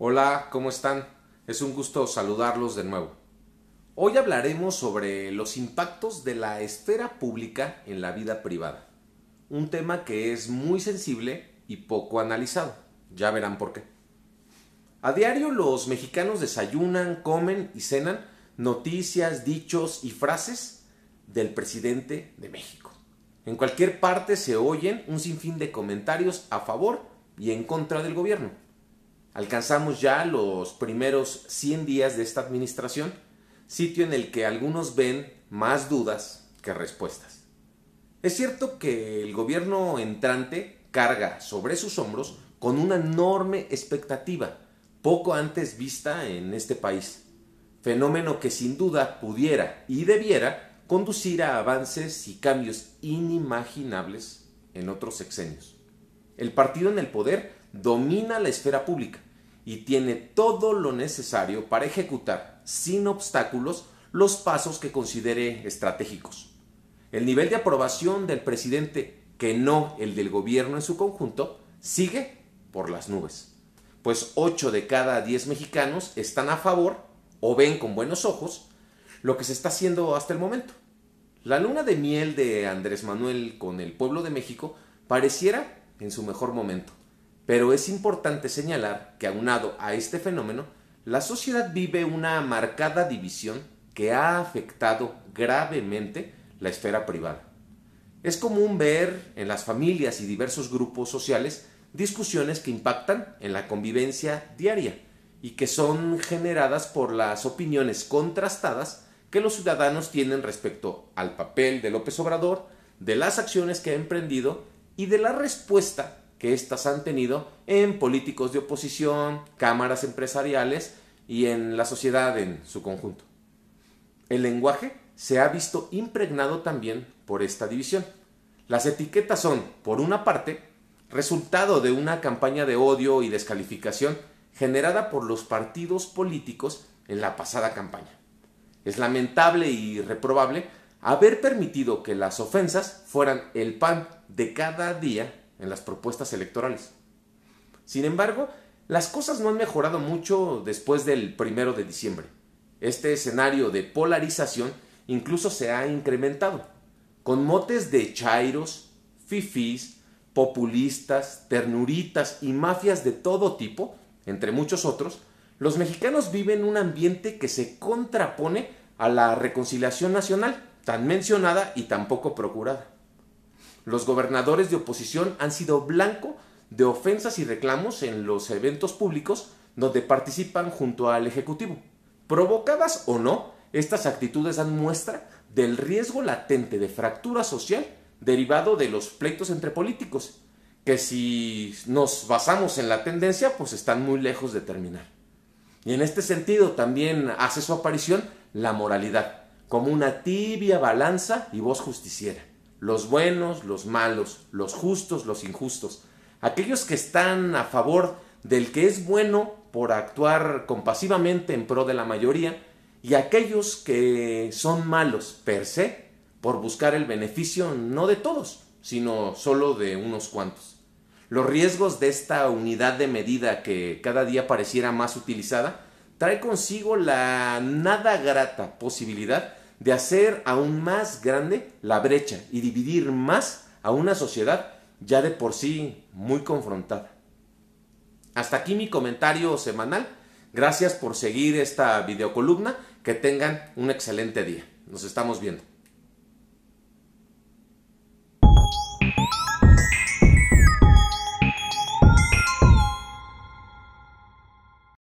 Hola, ¿cómo están? Es un gusto saludarlos de nuevo. Hoy hablaremos sobre los impactos de la esfera pública en la vida privada. Un tema que es muy sensible y poco analizado. Ya verán por qué. A diario los mexicanos desayunan, comen y cenan noticias, dichos y frases del presidente de México. En cualquier parte se oyen un sinfín de comentarios a favor y en contra del gobierno Alcanzamos ya los primeros 100 días de esta administración, sitio en el que algunos ven más dudas que respuestas. Es cierto que el gobierno entrante carga sobre sus hombros con una enorme expectativa, poco antes vista en este país, fenómeno que sin duda pudiera y debiera conducir a avances y cambios inimaginables en otros sexenios. El partido en el poder domina la esfera pública, y tiene todo lo necesario para ejecutar sin obstáculos los pasos que considere estratégicos. El nivel de aprobación del presidente, que no el del gobierno en su conjunto, sigue por las nubes, pues 8 de cada 10 mexicanos están a favor o ven con buenos ojos lo que se está haciendo hasta el momento. La luna de miel de Andrés Manuel con el pueblo de México pareciera en su mejor momento. Pero es importante señalar que aunado a este fenómeno, la sociedad vive una marcada división que ha afectado gravemente la esfera privada. Es común ver en las familias y diversos grupos sociales discusiones que impactan en la convivencia diaria y que son generadas por las opiniones contrastadas que los ciudadanos tienen respecto al papel de López Obrador, de las acciones que ha emprendido y de la respuesta que éstas han tenido en políticos de oposición, cámaras empresariales y en la sociedad en su conjunto. El lenguaje se ha visto impregnado también por esta división. Las etiquetas son, por una parte, resultado de una campaña de odio y descalificación generada por los partidos políticos en la pasada campaña. Es lamentable y reprobable haber permitido que las ofensas fueran el pan de cada día en las propuestas electorales. Sin embargo, las cosas no han mejorado mucho después del primero de diciembre. Este escenario de polarización incluso se ha incrementado, con motes de chairos, fifis, populistas, ternuritas y mafias de todo tipo, entre muchos otros, los mexicanos viven un ambiente que se contrapone a la reconciliación nacional, tan mencionada y tan poco procurada. Los gobernadores de oposición han sido blanco de ofensas y reclamos en los eventos públicos donde participan junto al Ejecutivo. Provocadas o no, estas actitudes dan muestra del riesgo latente de fractura social derivado de los pleitos entre políticos, que si nos basamos en la tendencia, pues están muy lejos de terminar. Y en este sentido también hace su aparición la moralidad, como una tibia balanza y voz justiciera los buenos, los malos, los justos, los injustos, aquellos que están a favor del que es bueno por actuar compasivamente en pro de la mayoría y aquellos que son malos per se por buscar el beneficio no de todos, sino solo de unos cuantos. Los riesgos de esta unidad de medida que cada día pareciera más utilizada trae consigo la nada grata posibilidad de hacer aún más grande la brecha y dividir más a una sociedad ya de por sí muy confrontada. Hasta aquí mi comentario semanal. Gracias por seguir esta videocolumna. Que tengan un excelente día. Nos estamos viendo.